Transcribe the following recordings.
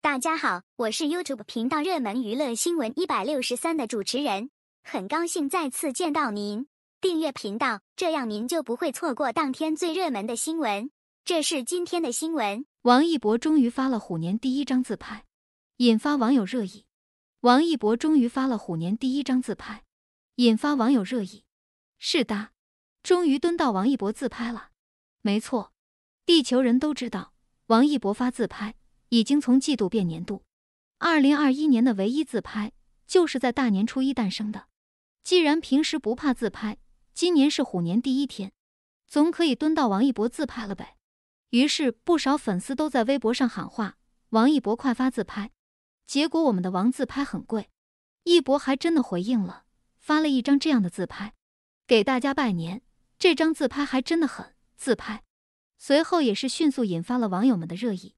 大家好，我是 YouTube 频道热门娱乐新闻一百六十三的主持人，很高兴再次见到您。订阅频道，这样您就不会错过当天最热门的新闻。这是今天的新闻：王一博终于发了虎年第一张自拍，引发网友热议。王一博终于发了虎年第一张自拍，引发网友热议。是的，终于蹲到王一博自拍了。没错，地球人都知道王一博发自拍。已经从季度变年度，二零二一年的唯一自拍就是在大年初一诞生的。既然平时不怕自拍，今年是虎年第一天，总可以蹲到王一博自拍了呗。于是不少粉丝都在微博上喊话：“王一博快发自拍！”结果我们的王自拍很贵，一博还真的回应了，发了一张这样的自拍给大家拜年。这张自拍还真的很自拍，随后也是迅速引发了网友们的热议。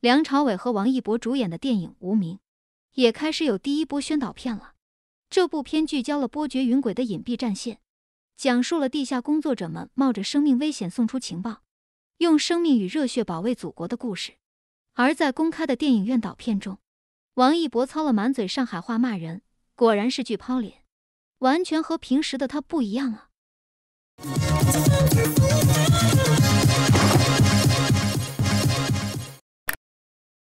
梁朝伟和王一博主演的电影《无名》，也开始有第一波宣导片了。这部片聚焦了波谲云诡的隐蔽战线，讲述了地下工作者们冒着生命危险送出情报，用生命与热血保卫祖国的故事。而在公开的电影院导片中，王一博操了满嘴上海话骂人，果然是巨抛脸，完全和平时的他不一样啊！